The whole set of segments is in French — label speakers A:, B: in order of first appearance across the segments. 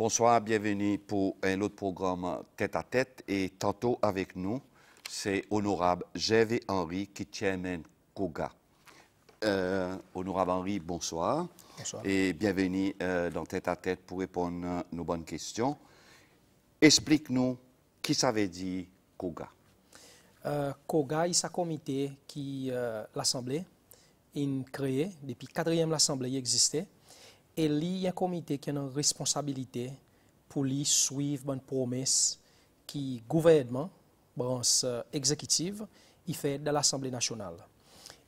A: Bonsoir, bienvenue pour un autre programme Tête à Tête. Et tantôt avec nous, c'est Honorable Gervais Henry qui tient Koga. Euh, honorable Henri, bonsoir. Bonsoir. Et bienvenue euh, dans Tête à Tête pour répondre à nos bonnes questions. Explique-nous qui ça veut dire Koga.
B: Euh, koga, c'est un comité qui l'Assemblée a créé depuis quatrième l'Assemblée existait. Et il y a un comité qui a une responsabilité pour suivre les promesse qui le gouvernement, branche euh, exécutive, il fait dans l'Assemblée nationale.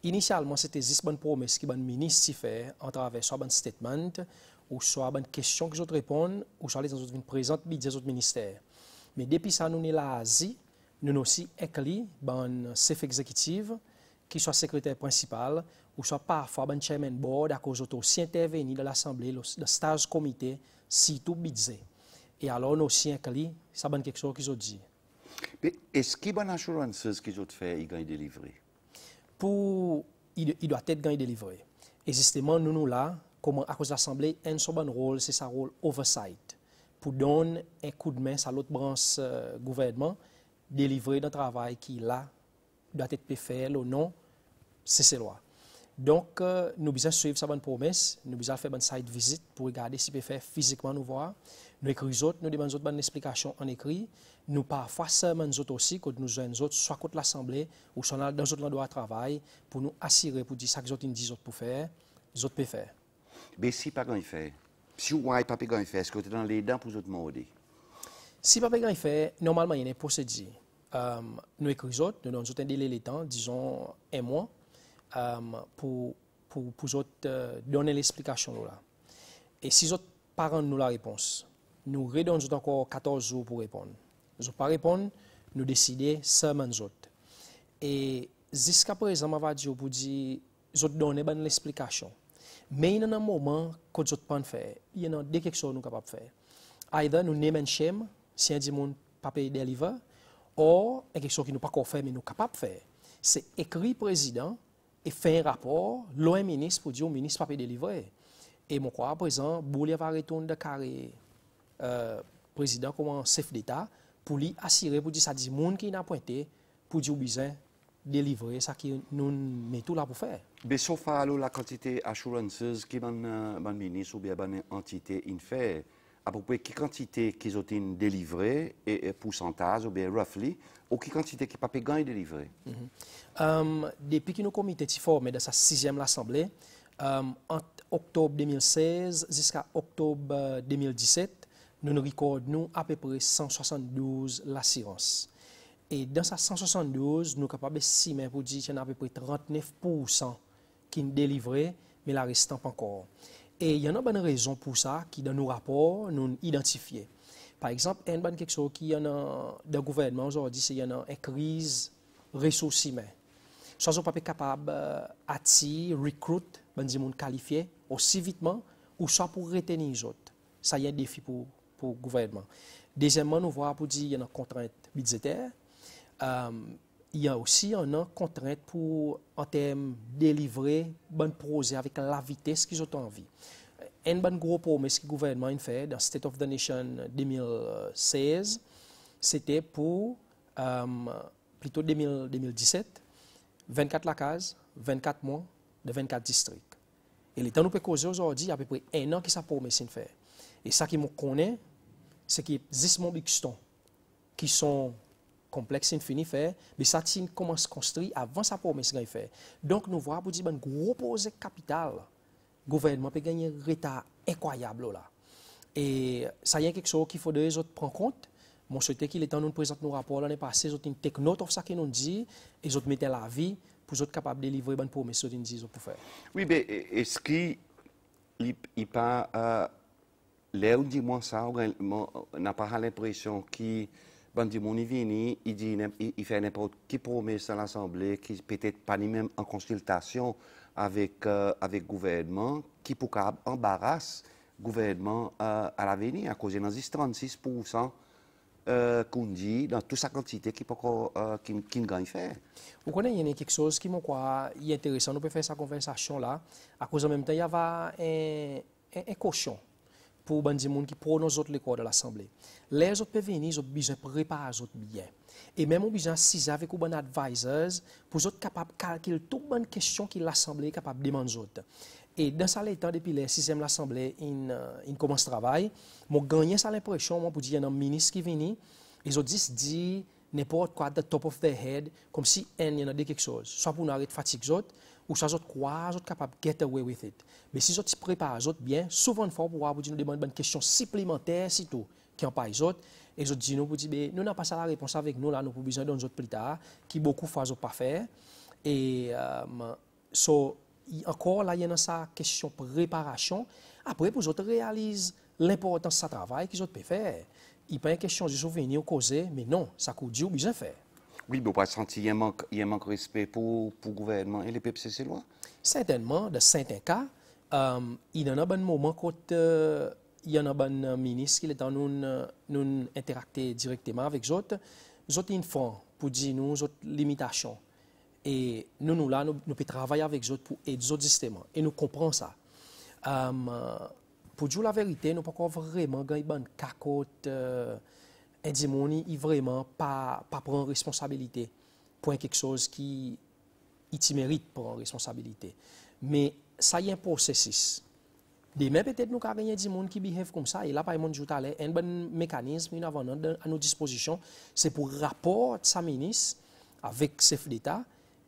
B: Initialement, c'était juste une promesse que le ministre fait en travers soit un statement, ou soit une question que je réponds, ou soit les autres présentent des autres ministères. Mais depuis ça, nous sommes là nous nous aussi écrit, ban chef exécutif, qui soit secrétaire principal, ou soit parfois ben chairman board à cause de aussi dans l'assemblée le stage comité si tout dit. et alors nous aussi c'est ça ben quelque chose qu'ils ont dit
A: mais est-ce qu'il y a une assurance qu'ils ont fait ils gagnent délivré
B: pour il, doit être gagné délivré et justement nous nous là à cause de l'assemblée un son bon rôle c'est sa rôle oversight pour donner un coup de main à l'autre branche du euh, gouvernement délivrer un travail qui là doit être fait le nom, c'est ses lois donc, euh, nous besoin suivre sa bonne promesse, nous besoin faire une site visite pour regarder si peut faire physiquement nous voir. Nous écrivons autres, nous demandons autres explications en écrit. Nous parfois seulement nous autres aussi, quand nous sommes autres, soit contre l'Assemblée ou soit dans d'autres endroits de travail, pour nous assurer, pour dire ça que les autres pour faire, les autres peuvent faire.
A: Mais si pas grand fait, si vous pas grand fait, est-ce que vous êtes dans les dents pour les autres demander?
B: Si pas grand fait, normalement il y a une procédure. Euh, nous écrivons autres, nous donnons un délai de temps, disons un mois euh, pour, pour, pour euh, donner l'explication là. Et si autres parents nous la réponse, nous redonnons encore 14 jours pour répondre. Nous ne pas répondre, nous décider seulement nous Et jusqu'à présent, on va dire, nous autres donner l'explication. Mais il y a un moment que nous autres pas faire. Il y a deux quelque chose nous capables de faire. Either nous ne pas pas si un dit mon papier ou quelque chose qui nous pas encore fait mais nous capable de faire. C'est écrit président E fè yon rapor, lò yon menis pou diyo menis pape delivre. E moun kwa aprezen, bou li avare ton de kare euh, prezident koman sef d'Etat, pou li asire pou di sa di moun ki yon apwente pou diyo bizen delivre sa ki nou metou la pou fè.
A: Be so fa alou la kantite asuransiz ki man euh, menis ou biye ban entite yon fè. à peu près quelle quantité qu'ils ont été et, et, pourcentage, ou bien roughly, ou quelle quantité qui pas délivrée.
B: Mhm. Euh, depuis que nous comité formés dans sa sixième assemblée, euh, entre octobre 2016 jusqu'à octobre 2017, euh, nous nous recordons à peu près 172 l'assurance. Et dans sa 172, nous sommes capables de pour dire qu'il y a à peu près 39% qui ont délivrés, mais la restant pas encore. Et il y en a bonne raison pour ça qui, dans nos rapports, nous identifions. Par exemple, il y a quelque chose qui, en dans le gouvernement, aujourd'hui, c'est qu'il y a une crise ressources Soit on pas capable d'attirer, euh, recruter, ben, des aussi vitement, ou soit pour retenir les autres. Ça y a un défi pour, pour le gouvernement. Deuxièmement, nous voir pour dire qu'il y a une contrainte budgétaire. Euh, il y a aussi un an contrainte pour, en termes délivrer, bonne projet avec la vitesse qu'ils ont envie. Un bon gros promesse que le gouvernement a fait dans State of the Nation 2016, c'était pour, euh, plutôt 2017, 24 la 24 mois de 24 districts. Et les temps nous peut aujourd'hui, il y a à peu près un an qui ça promesse fait. Et ça qui me connaît, c'est qu'il y a qui sont complexe fini fait. mais ça commence à construire avant sa promesse qu'elle fait. Donc nous voyons pour dire ben gros projet capital, gouvernement peut gagner un retard incroyable là. Et ça y a quelque chose qu'il faut les autres prendre compte. Monsieur souhaitait qu'il est temps nous présenter nos rapports l'année passée, autres une techno de ça qu'ils nous dit, les autres mettaient la vie pour être autres capables de livrer bonne promesse qu'ils pour faire.
A: Oui, mais est-ce qu'il il pas euh, l'air dit moi ça, on n'a pas l'impression qu'il bandi vini, il dit, fait n'importe qui promesse à l'Assemblée, qui peut-être pas ni même en consultation avec le euh, avec gouvernement, qui peut embarrasser embarrasse gouvernement euh, à l'avenir, à cause de 36% euh, qu'on dit, dans toute sa quantité qui peut faire.
B: Vous connaissez, quelque chose qui m'a intéressant, on peut faire cette conversation là, à cause en même temps, il y avait un cochon pour les gens qui prennent nos autres corps de l'Assemblée. Les autres peuvent venir, ils ont besoin de préparer les autres bien. Et même, ils ont besoin de avec les bons advisors pour les autres capables de calculer toutes les questions que l'Assemblée est capable de demander aux autres. Et dans ce temps, depuis le sixième de l'Assemblée, ils euh, commencent à travailler. J'ai gagné ça l'impression, moi, pour dire, y a un ministre qui vient, ils ont dit, n'importe quoi, de top of their head, comme si, il y en a quelque chose. Soit pour nous arrêter de fatiguer les autres, ou ça autres quoi, autres capable get away with it. Mais si autres préparent autres bien, souvent fois pour nous demander une question supplémentaire si tout qui en pas autres et autres disent nous pour dire nous n'a pas ça la réponse avec nous là nous pour besoin autre plus tard qui beaucoup fois pas faire et euh, so, encore là il y a sa question préparation après pour autres réalisent l'importance de ce travail qu'ils autres peuvent faire. Il pas une question de souvenir causer mais non, ça coûte du besoin faire.
A: Oui, mais vous pas qu'il y a un manque de respect pour, pour le gouvernement et les PPCC loin
B: Certainement, dans certains cas, euh, il y a un bon moment quand euh, il y a un bon ministre qui est en nous, nous directement avec les autres. Les autres, font pour dire nous, les autres limitations. Et nous, nous, là, nous, pouvons travailler avec les autres pour aider les autres systèmes. Et nous comprenons ça. Euh, pour dire la vérité, nous n'avons pas vraiment gagner une cacote. Euh, indimoni, il vraiment pas, pas prendre responsabilité pour quelque chose qui, il mérite prendre responsabilité. Mais ça y a un processus. Demain, peut-être nous avons des gens qui behave comme ça. Et là, par exemple, je un bon mécanisme à nos dispositions. C'est pour rapporter sa ministre avec le chef d'État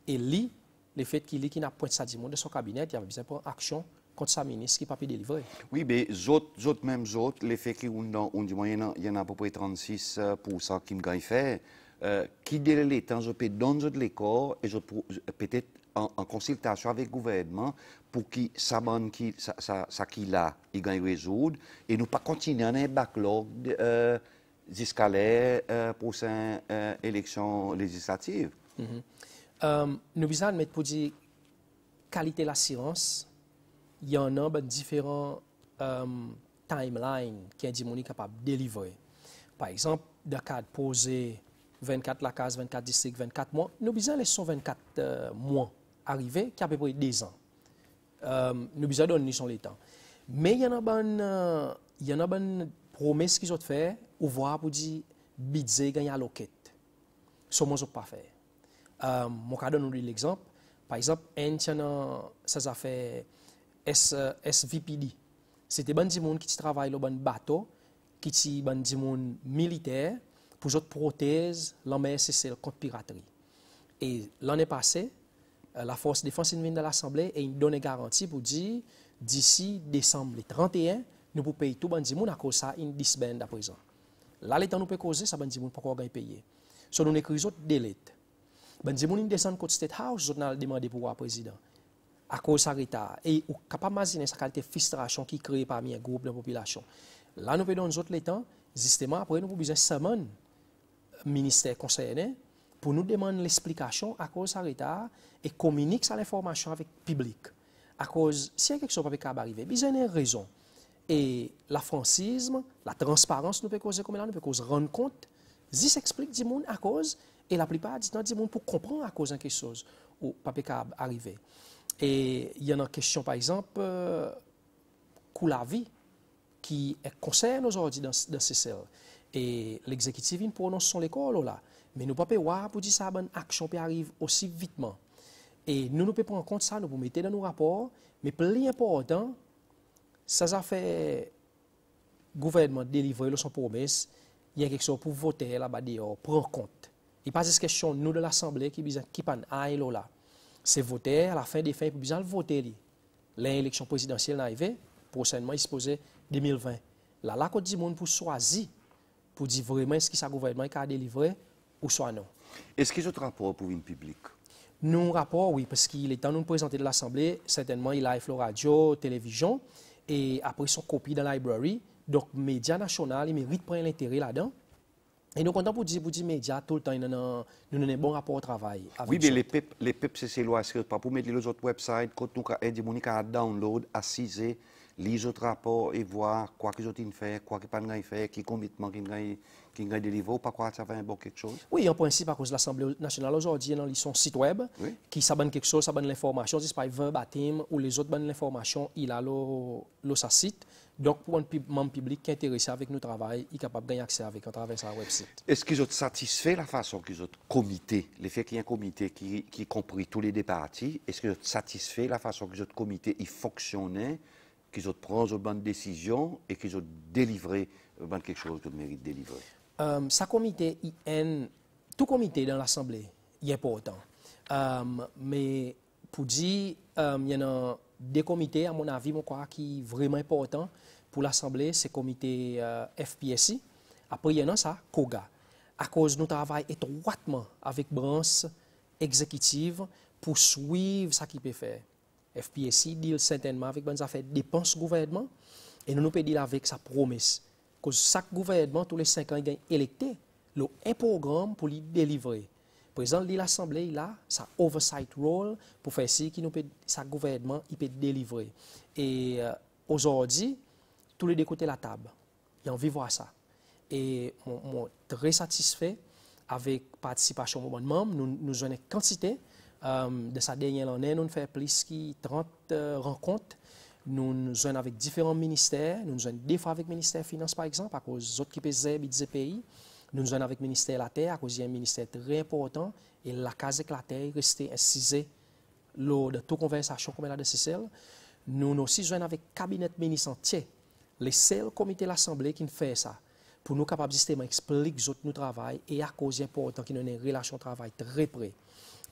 B: et lui, le fait qu'il qui n'a point de sa de son cabinet, il a besoin de action contre sa ministre qui n'a pas délivré.
A: Oui, mais autres, autres les autres, l'effet qui ont, dit, il y en a à peu près 36 euh, qui me gagne euh, qui délai les temps, je peux donner de l'école et euh, peut-être en, en, consultation avec le gouvernement pour qu'il s'abonne qui ça, ça, ça qu'il là, il gagne résoudre et nous pas continuer un backlog jusqu'à euh, pour euh, élection législative.
B: Mm mm-hmm. nous besoin de mettre pour dire qualité l'assurance il y en a différents euh, timelines qui indiquent capable de délivrer. Par exemple, dans le cas de poser 24 la case, 24 districts, 24 mois, nous besoin les 24 euh, mois arrivés, qui à peu près 10 ans. Um, nous besoin donner son les temps. Mais il y en a bonne y en promesse qu'ils ont fait ou voir pour dire budget gagne à l'oquette. Ce n'est pas fait. Je vais donner l'exemple. Par exemple, un ça a fait SVPD. Euh, C'était Bandimoun qui travaillait moun le ti travay était ban ki ti ban di militaire pour pou zot l'armée Et l'année passée, euh, la force défense est de l'Assemblée et une donne garantie pour dire d'ici décembre 31, nous pouvons payer tout Bandimoun à cause ça, une disbande à présent. Là, l'État nous peut causer, ça, Bandimoun, pourquoi on payer. So, nous écrivons Les délits. Bandimoun, il descend côté State House, journal demandé pour le président à cause de sa retard. Et on capable imaginer sa qualité de frustration qui crée parmi un groupe de population. Là, nous dans autres temps, justement, après, nous avons besoin de semaine ministère concerné hein, pour nous demander l'explication à cause de sa retard et communiquer cette information avec le public. À cause, si quelque chose qui peut arriver, il y a une raison. Et la francisme, la transparence nous peut causer comme là, nous peut causer rendre compte. Si explique du monde à cause, et la plupart du temps, du monde pour comprendre à cause de quelque chose ou pas peut arriver. Et il y a une question, par exemple, euh, la vie, qui est concerne aujourd'hui dans, ces cellules. Et l'exécutif, il prononce son école là. Mais nous ne pouvons pas pour dire ça, bonne action qui arrive aussi vite. Et nous, nous pouvons prendre en compte ça, nous pouvons mettre dans nos rapports. Mais plus important, ça, que fait gouvernement délivre son promesse, il y a quelque chose pour voter là-bas pour prendre compte. Il n'y a pas de question, nous de l'Assemblée, qui disent qui un là c'est voter à la fin des fins, il bien le voter. L'élection présidentielle est arrivée, prochainement, il se posait 2020. Là, la côte du monde pour choisir, pour dire vraiment ce que ce gouvernement a délivré ou soit non. Est-ce
A: qu'il y a d'autres rapport pour une public?
B: Nous, rapport, oui, parce qu'il est temps de nous présenter de l'Assemblée. Certainement, il a le Radio, télévision, et après son copie dans la library. Donc, médias nationaux, ils méritent prendre l'intérêt là-dedans. Et nous comptons pour dire, pour dire médias, tout le temps, nous avons un bon rapport au
A: travail. oui, mais les PEP, les PEP, c'est pas pour mettre les autres websites, quand nous avons download, assisé lire votre rapport et voir quoi que j'ai fait, quoi que pas fait, qui commitment qui ont délivré ou pas quoi ça va un bon quelque chose.
B: Oui, en principe, à cause l'Assemblée nationale aujourd'hui, dans hein, son site web, qui s'abonne quelque chose, s'abonne l'information, si pas 20 bâtiments, ou les autres bonnes l'information, il a le sa site. Donc, pour un membre public qui est intéressé avec notre travail, il est capable d'avoir accès avec à travers sa website.
A: Est-ce qu'ils ont satisfait la façon qu'ils ont comité, le fait qu'il y ait un comité qui, qui compris tous les départis, est-ce qu'ils ont satisfait la façon qu'ils ont comité, il fonctionnait qu'ils ont pris une bonne décision et qu'ils ont délivré euh, ben, quelque chose qu'ils méritent de délivrer.
B: Ce euh, comité tout comité dans l'Assemblée, est important. Euh, mais pour dire, il y en a des comités, à mon avis, mon quoi, qui sont vraiment importants pour l'Assemblée, c'est le comité FPSI. Après, il y en a ça, COGA. À cause, de nous travail étroitement avec branche exécutive pour suivre ce qui peut faire. FPSI dit certainement avec bonnes affaires dépenses gouvernement et nous nous dit avec sa promesse que chaque gouvernement tous les cinq ans gagne électé le un programme pour lui délivrer présent de l'assemblée il a sa oversight role pour faire ce que nous sa gouvernement il peut délivrer et euh, aujourd'hui tous les deux côtés de la table et ont voir ça et on, suis très satisfait avec participation au moment membre nous avons une quantité euh, de sa dernière année, nous fait plus de 30 euh, rencontres nous nous sommes avec différents ministères, nous nous sommes des fois avec le ministère des Finances, par exemple, à cause des autres qui pesaient des pays. Nous nous sommes avec le ministère de la Terre, à cause d'un ministère très important. Et la case de la Terre restée incisée lors de toute conversation comme la de Nous nous aussi avec le cabinet ministre entier, les seuls comité de l'Assemblée qui fait ça. Pour nous capables de expliquer notre travail et à cause important qui nous une relation de travail très près.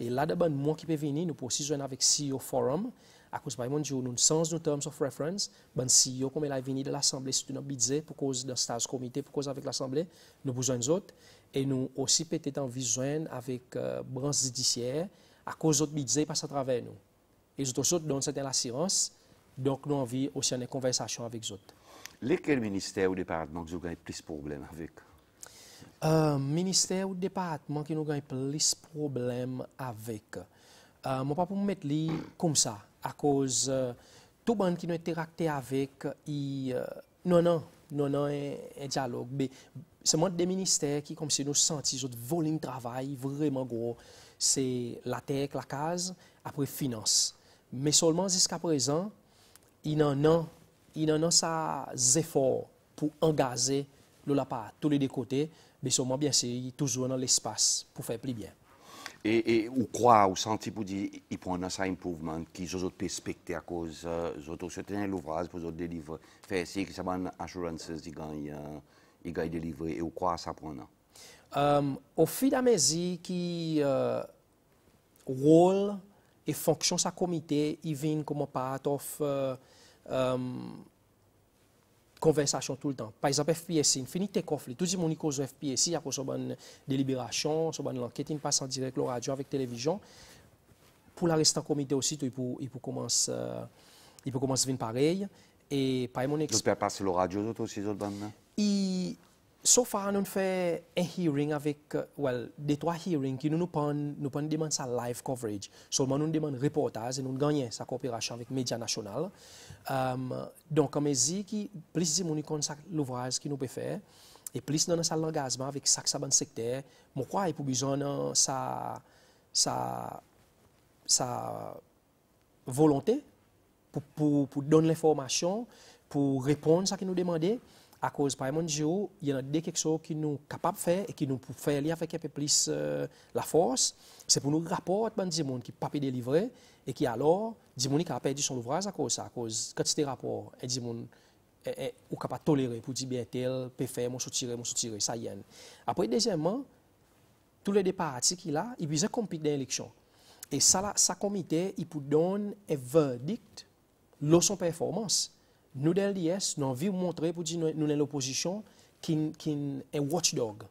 B: Et là, d'abord, moi qui peut venir, nous pouvons aussi avec CEO Forum. À cause de mon Dieu, nous sens nos termes of reference. Ben, CEO, comme elle a venu de l'Assemblée, c'est une bidze pour cause d'un stage comité, pour cause avec l'Assemblée, nous besoin d'autres. Et nous aussi peut-être en besoin avec euh, branche judiciaire, à cause d'autres bidze passent à travers nous. Et d'autres autres dans cette assurance,
A: donc nous avons aussi
B: une conversation avec d'autres.
A: Lesquels ministères ou départements vous avez plus de problèmes avec
B: Euh, ministè ou depatman ki nou gany plis problem avèk. Mwen pa pou mwen met li koum sa. A kouz tou ban ki nou interakte avèk, nou nan, nou nan e diyalog. Se mwen de ministè ki kom se nou santi jout volin travay, vremen gwo, se la tek, la kaz, apre finance. Me solman zis ka prezan, y nan nan sa non, non, zèfor pou angaze loulapat, tou li de kotey, Beso mwa bensi, yi toujou nan l'espas pou fè pli byen.
A: E ou kwa, ou santi pou di, yi pon nan sa impouvman ki zo zo te spekte a koz zo to se ten louvraz pou zo delivre? Fè si, ki euh, euh, euh, sa ban assuranses yi gany, yi gany delivre, e ou kwa sa pon nan? Ou fi damezi ki
B: rol e fonksyon sa komite yi vin koumo pat of... conversation tout le temps. Par exemple, FPS, une finité conflit. Tout le monde qui cause FPS, il y a une délibération, une enquête, il passe en direct la radio avec la télévision. Pour la restante comité aussi, il peut, il peut commencer euh, à venir pareil. Et par mon Vous
A: passer le radio aussi, autres
B: so far, nous fait un hearing avec, euh, well, des trois hearings qui nous nous demande sa live coverage. Seulement, nous demandons reportage et nous gagnons sa coopération avec les médias nationaux. Euh, donc, comme je dis, plus nous avons l'ouvrage qui nous peut faire et plus dans sa l'engagement avec chaque secteur, je crois qu'il faut besoin de euh, sa, sa, sa volonté pour, pour, pour donner l'information, pour répondre à ce qui nous demandait à cause par Dieu, il y a des quelque chose qui nous capable de faire et qui nous pour faire avec un peu plus euh, la force. C'est pour nous rapporter à des gens qui pas délivré et qui alors, des gens qui ont perdu son ouvrage à cause ça, à cause quand c'était rapport, et des gens capables capable tolérer pour dire bien tel, peut faire, mon soutirer, mon soutirer, ça y est. Après, deuxièmement, tous les départs qu'il a, il besoin compliquer dans l'élection. Et ça, là, ça comité, il peut donner un verdict de son performance. Nous, de l'IS, nous avons montrer pour dire nous, sommes l'opposition qui, est un « watchdog.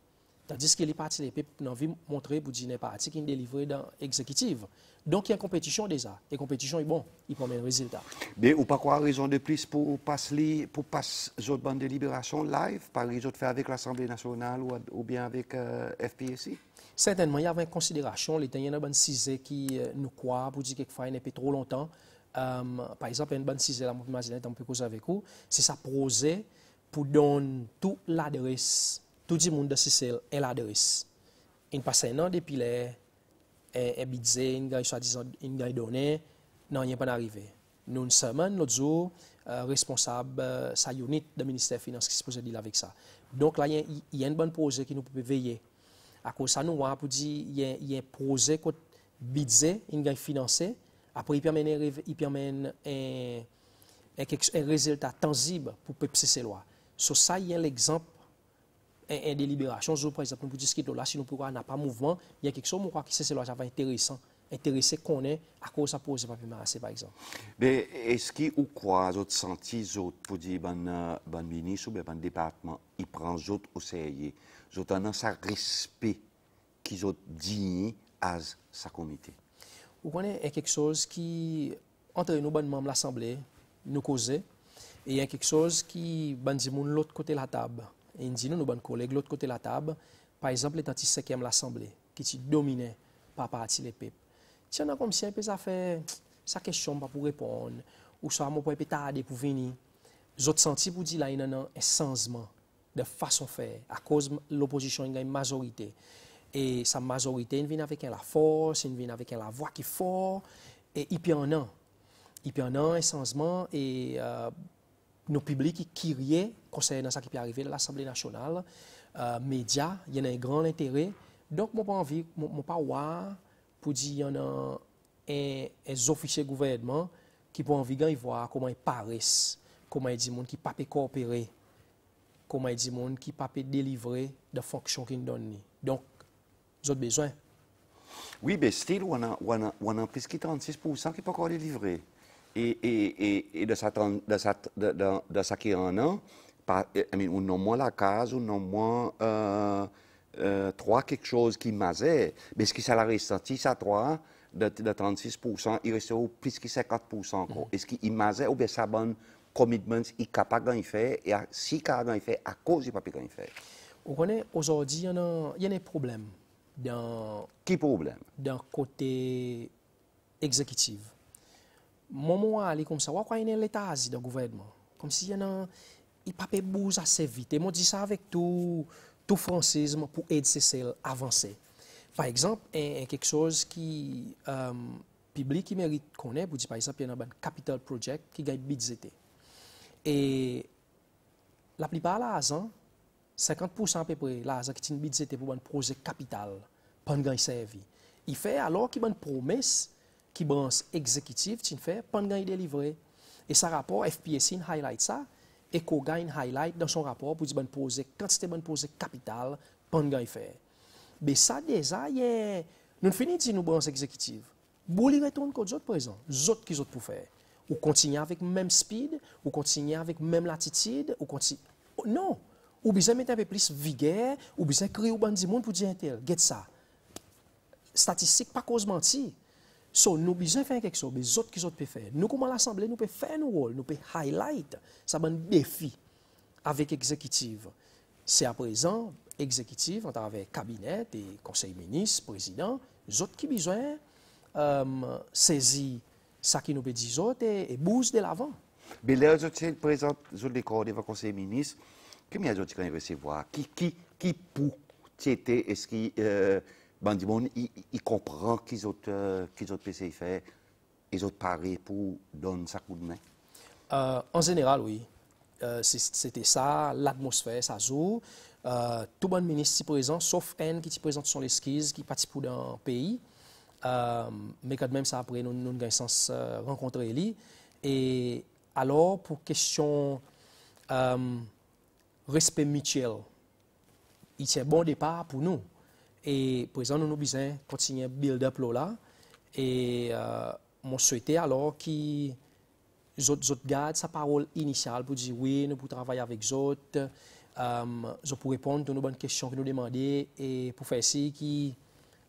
B: Tandis que les partis, les peuples, nous avons montrer pour dire les partis qui sont délivrés dans l'exécutif. Donc, il y a une compétition déjà. Et la compétition est bonne. il prend un résultat.
A: Mais ou pas quoi raison de plus pour passer pour passer autres bandes de libération live, par les autres faire avec l'Assemblée nationale ou, bien avec euh, FPSI? Certainement, il y a une considération. Les y a
B: une bonne qui euh, nous croit pour dire quelquefois, il n'est pas trop longtemps. Euh, par exemple, une bonne 6 je vais un peu cause avec vous, c'est ça projet pour donner toute l'adresse, tout le monde de 6 une l'adresse. Il passe un an depuis là un budget, une gagne soi-disant, une donnée, non, il n'est pas arrivé. Nous, une semaine, l'autre jour, euh, responsable, euh, sa unité du ministère des Finances qui se posait dire avec ça. Donc là, il y, a un bon projet qui nous peut veiller. À cause de ça, nous, on pour dire, il y a un projet, budget, une gagne financé, après, il permet, un, il permet un, un, résultat tangible pour le peuple lois. Sur ça, il y a l'exemple en délibération. par exemple, nous discuter là, si nous pouvons n'a pas mouvement, il y a quelque chose moi, qui c'est lois, ça va intéressant intéressé qu'on est à cause de pose pas marassé, par exemple.
A: Mais est-ce qu'il ou quoi, sentis senti, vous pour dire, ben, euh, ben ministre ou ben, département, il prend autres au sérieux, autres en un respect qu'ils ont digne à sa comité?
B: Vous a quelque chose qui, entre nous, bonnes membres de l'Assemblée, nous causer, et il y a quelque chose qui, monde l'autre côté de la table. Et nous disons, nous, bons collègues, l'autre côté de la table, par exemple, les 5e l'Assemblée, qui dominait par partie les peuples. Tiens, on a comme si un peu ça fait, sa question pas pour répondre, ou ça, mon pas tarder pour venir. J'aurais senti pour dire là, il y a un sens de façon faire, à cause de l'opposition, il y a une majorité. Et sa majorité, il vient avec la force, il vient avec la voix qui est forte, et il peut en Il peut en an, essentiellement, et euh, nos publics qui rient concernant ce qui peut arriver à l'Assemblée nationale, euh, médias, il y en a un grand intérêt. Donc, je n'ai pas envie, je pas voir pour dire qu'il y en a un, officiers officier gouvernement qui ont envie de voir comment ils paraissent, comment ils disent qui ne peuvent pas coopérer, comment ils disent qui ne peuvent pas délivrer de fonction qu'ils donnent. Donc, besoin.
A: Oui, mais still, on a, on a, on a plus 36% qui n'est pas encore délivré. Et, et, et, et de ça de, de, qui est en an, par, I mean, on a moins la case, on a moins euh, euh, trois quelque chose qui mazait. Mais ce qui ça ressenti, ça trois, de, de 36%, il reste au plus que 50% encore. Mhm. Est-ce qu'il mazait ou bien ça bonne commitment, il n'a pas gagné faire, et si il pas gagné faire, à cause il n'a pas le faire.
B: On connaît aujourd'hui, il y, a des problèmes dans... Qui problème? Dans côté exécutif. Maman aller comme ça, y est l'état asi dans le gouvernement. Comme s'il si il n'y pas bouge assez vite. Et moi, dis ça avec tout, tout francisme pour aider ces avancer. Par exemple, y a quelque chose qui... est euh, public qui mérite qu'on ait, pour par exemple, il y a un ben, capital project qui gagne BZT. Et la plupart gens 50% à peu près l'argent qui est pour un projet capital pendant servi. Il fait alors qu'il y a une promesse qui branche exécutive qui fait pendant il délivré. Et ça rapport FPSC highlight ça et qu'on gagne highlight dans son rapport pour dire bonne poser quantité bonne poser capital pendant il fait. Mais ça déjà nous finissons nous branche exécutive. Bouli retourne qu'on contre présent, autres qui autres pour faire. Ou continuer avec même speed, ou continuer avec même latitude, ou continuer. Non, Ou bizen mette anpe plis vige, ou bizen kri ou ban di moun pou di entel. Get sa. Statistik pa koz manti. So nou bizen fen kek so, be zot ki zot pe fe. Nou kouman l'Assemblée nou pe fe nou rol, nou pe highlight sa ban befi avèk ekzekitiv. Se aprezen, ekzekitiv, anta avèk kabinet, e konsey minis, prezident, zot ki bizen
A: um, sezi sa ki nou pe di zot e, e bouz de lavan. Be le, zot se prezant, zot dekore deva konsey minis, Qu'est-ce qu'il y a qui Qui, qui, qui pour est-ce que euh, Bandimon, il, comprend qu'ils ont, qu'ils euh, ont faire fait, ils e ont parlé pour donner sa coup de main
B: euh, En général, oui. Euh, c'était ça, l'atmosphère, ça joue. tout le ministre est présent, sauf un qui présente sur l'esquise qui participe dans le pays. mais quand même, ça après, nous avons rencontré sens Et alors, pour question respect mutuel. C'est un bon départ pour nous. Et présent, nous avons besoin de continuer à build up là. Et euh, mon souhaité alors qui autres gardent sa parole initiale pour dire oui, nous pouvons travailler avec autres, euh, nous pour répondre à nos bonnes questions que nous demandons et pour faire ce qui,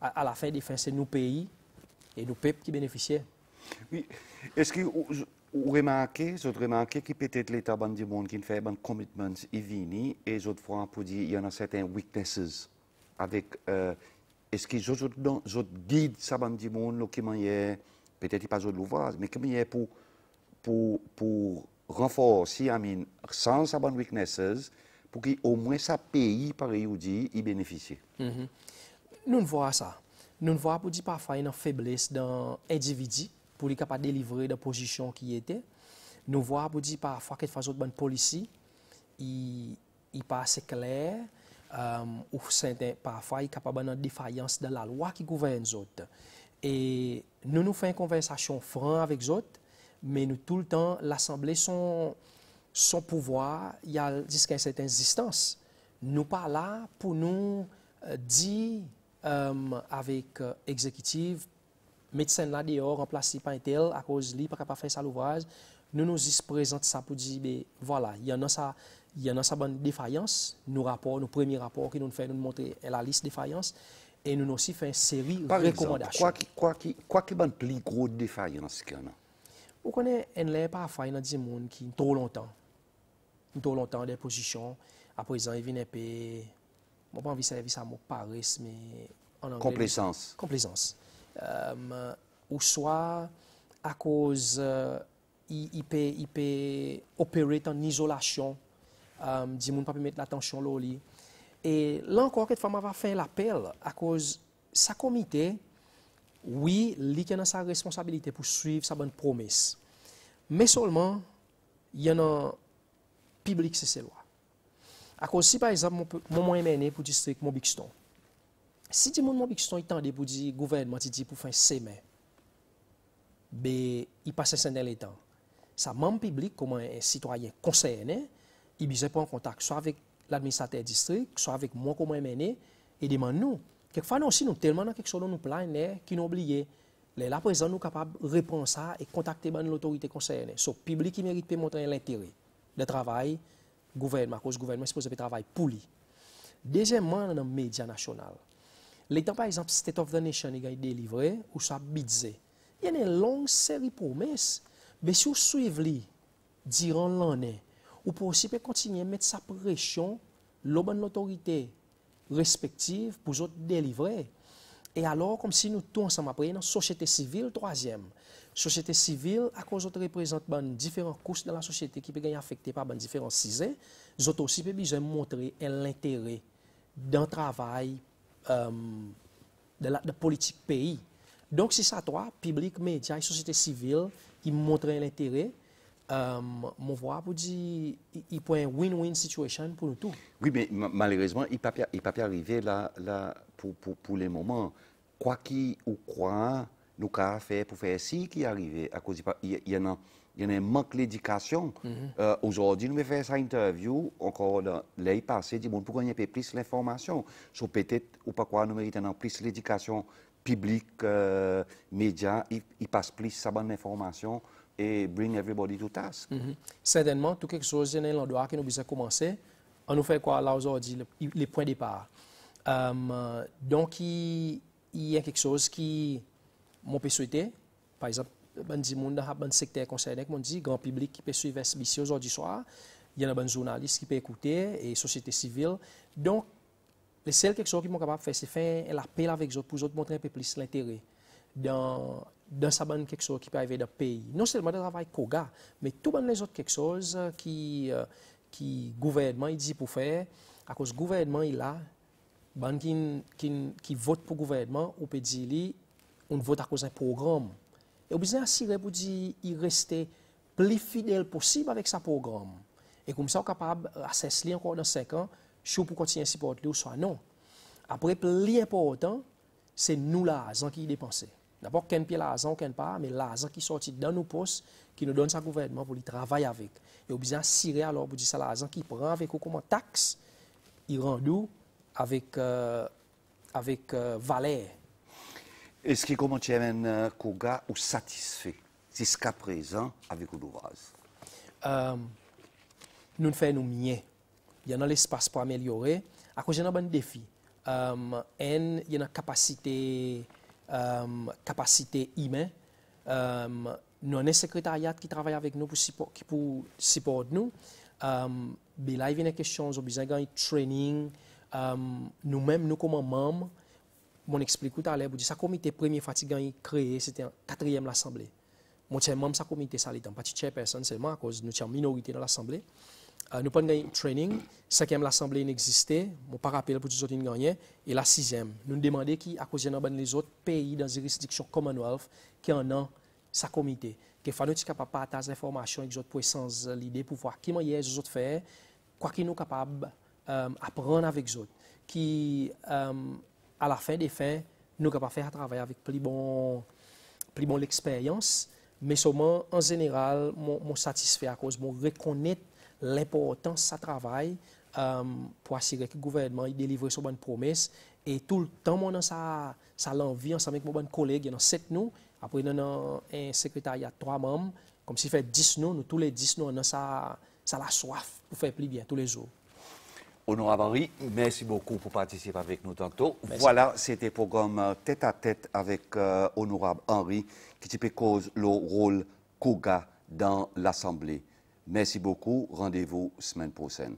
B: à, la fin des c'est nos pays et nos peuples qui bénéficient.
A: Oui. Est-ce que remarqué, j'ai remarqué que peut-être l'État du monde qui fait un commitment est vini et j'ai fois pour dire il y a certains weaknesses avec euh, est-ce que j'ai guide ça ban du monde le peut-être pas de l'ouvrage mais qui sont pour pour pour renforcer à sans ces « weaknesses pour qu'au moins sa pays pareil exemple, y bénéficier.
B: Mm-hmm. Nous ne voyons ça. Nous ne voyons pas dire parfois une faiblesse dans individu pour les capable de délivrer la position qui était. Nous voyons pour dire parfois qu'il faut une bonne politique, il, il pas assez clair, euh, ou parfois il est capable de défaillance de la loi qui gouverne les autres. Et nous nous faisons une conversation franc avec les autres, mais nous tout le temps, l'Assemblée, son, son pouvoir, il y a jusqu'à une certaine distance. Nous pas là pour nous euh, dire euh, avec l'exécutif, euh, Metisen la deyo, remplasi pa entel a koz li pa ka pa fe sa louvraje, nou nou zis prezante sa pou di be, voilà, yon nan sa ban defayans, nou rapor, nou premi rapor ki nou nou fè, nou nou montre la lis defayans, e nou nou si fè seri ou rekomandasyon. Par
A: exemple, kwa ki ban pli gro defayans ki yon nan?
B: Ou konen enle pa fay nan di moun ki nto lontan, nto lontan de posisyon, a prezant yon vine pe, moun pa anvi servis a mouk pa resme, Komplezans. Komplezans. Euh, ou soit à cause, euh, il, peut, opérer en isolation, euh, dit mon pas mettre l'attention là lit. Et là encore, cette femme va faire l'appel à cause sa comité, oui, lui a sa responsabilité pour suivre sa bonne promesse. Mais seulement, il y en a public, c'est ses lois. À cause si, par exemple, mon est mené pour le district Mobixton, Si di moun moun bik si ton itan de pou di gouverne, moun ti di pou fin semen, be, i pase sen den le tan. Sa moun piblik, koman e sitoyen konseyene, i bi zepon kontak, so avik l'administrate distrik, so avik moun koman emene, e deman nou. Kek fwa nou si nou telman nan kek son nou plan ne, ki nou obliye. Le, la prezen nou kapab repon sa, e kontakte ban l'autorite konseyene. So, piblik ki merite pe montren l'interi. Le travay, gouverne, ma kos gouverne, moun se pose pe travay pou li. Dejenman nan mèdia nasyonal, Lèk dan, par exemple, State of the Nation y gany délivre ou sa bidze. Y ene long seri pou mes, be si ou suiv li diran lanè, ou pou osi pe kontinye met sa presyon lò ban notorite respektive pou zot délivre. E alò, kom si nou tou ansam apre, y nan sosyete sivil, troasyem. Sosyete sivil, akou zot reprezent ban difèran kous dan la sosyete ki pe gany afekte pa ban difèran size, zot osi pe bizèm montre el l'interè dan travay pou... Euh, de, la, de politique pays. Donc, c'est ça, toi, public, médias société civile, qui montrent l'intérêt. Euh, mon voix pour dire il peut une win-win situation pour nous tous.
A: Oui, mais malheureusement, il ne peut pas arriver là, pour, les moments. le moment. Quoi qu'il ou quoi, nous avons fait pour faire si qui arrive à cause Il y, en a il y a manque d'éducation. Mhm. Euh, aujourd'hui, nous faisons ça interview, encore l'année passée, dit, bon, pourquoi il n'y a pas plus l'information sur peut-être ou pas quoi nous méritons plus l'éducation publique, euh, média. médias, il passe plus sa bonne information et bring everybody to task.
B: Mhm. Certainement, tout quelque chose, il y a un endroit qui nous a commencer. On nous fait quoi là aujourd'hui, les points de départ. Euh, donc, il, y a quelque chose qui, mon peut souhaiter, par exemple, ban di secteur concerné mon grand public qui peut suivre mission aujourd'hui soir il y a un bon journaliste qui peut écouter et société civile donc les seul quelque chose qui m'ont capable de faire c'est faire appel avec autres pour autres montrer un peu plus l'intérêt dans dans sa quelque chose qui peut arriver dans le pays non seulement le travail Koga mais tout monde les autres quelque chose qui euh, qui gouvernement il dit pour faire à cause gouvernement il a ban qui qui, qui vote pour gouvernement on peut dire on vote à cause d'un programme il besoin assurer pour dire il rester plus fidèle possible avec sa programme et comme ça on capable assesser encore dans 5 ans soit pour continuer à supporter ou soit non après plus important c'est nous l'argent qui dépenser d'abord qu'un de l'argent qu'un pas mais l'argent qui sort dans nos postes qui nous donne sa gouvernement pour travailler avec et besoin, assurer alors pour dire ça l'argent qui prend avec ou comment taxe il rend avec euh, avec euh, valeur
A: est-ce que comment êtes Koga ou satisfait jusqu'à présent avec l'ouvrage
B: euh, Nous faisons nous mieux. Il y a un espace pour améliorer. À cause a bon défi, euh, il y a une capacité, euh, capacité humaine. Euh, nous avons un secrétariat qui travaille avec nous pour pour support nous. Euh, mais là, il y a une question, nous besoin de training. Euh, nous-mêmes, nous, comme membres, mon explique tout à l'heure, ça comité premier fatigant créé, c'était en quatrième l'Assemblée. Mon membre ça comité, ça n'était pas petite personne seulement, à cause nous sommes minorité dans l'Assemblée. Euh, nous avons un training, cinquième l'Assemblée n'existait, mon pas rappel pour tous autres gagner, et la sixième. Nous demandons qui, à cause de les autres pays dans une juridiction Commonwealth, qui en ont sa comité. Que faut nous capables de partager l'information avec les autres puissances, l'idée pour voir qui les autres faire, quoi qu'ils nous capables d'apprendre euh, avec les autres. Qui, euh, à la fin des fins, nous pas faire travailler avec plus bon, plus bon mais seulement en général, mon, satisfait à cause, mon reconnaître l'importance de ce travail euh, pour assurer que le gouvernement délivre sa bonnes promesses. Et tout le temps, mon ça, ça l'envie, ensemble avec mon bon collègue, il y en sept nous, après il y un secrétariat trois membres, comme s'il fait dix nous, nous tous les dix nous, on a ça, ça la soif pour faire plus bien tous les jours.
A: Honorable Henri, merci beaucoup pour participer avec nous tantôt. Voilà, c'était le programme euh, tête à tête avec euh, Honorable Henri qui te cause le rôle Koga dans l'Assemblée. Merci beaucoup. Rendez-vous semaine prochaine.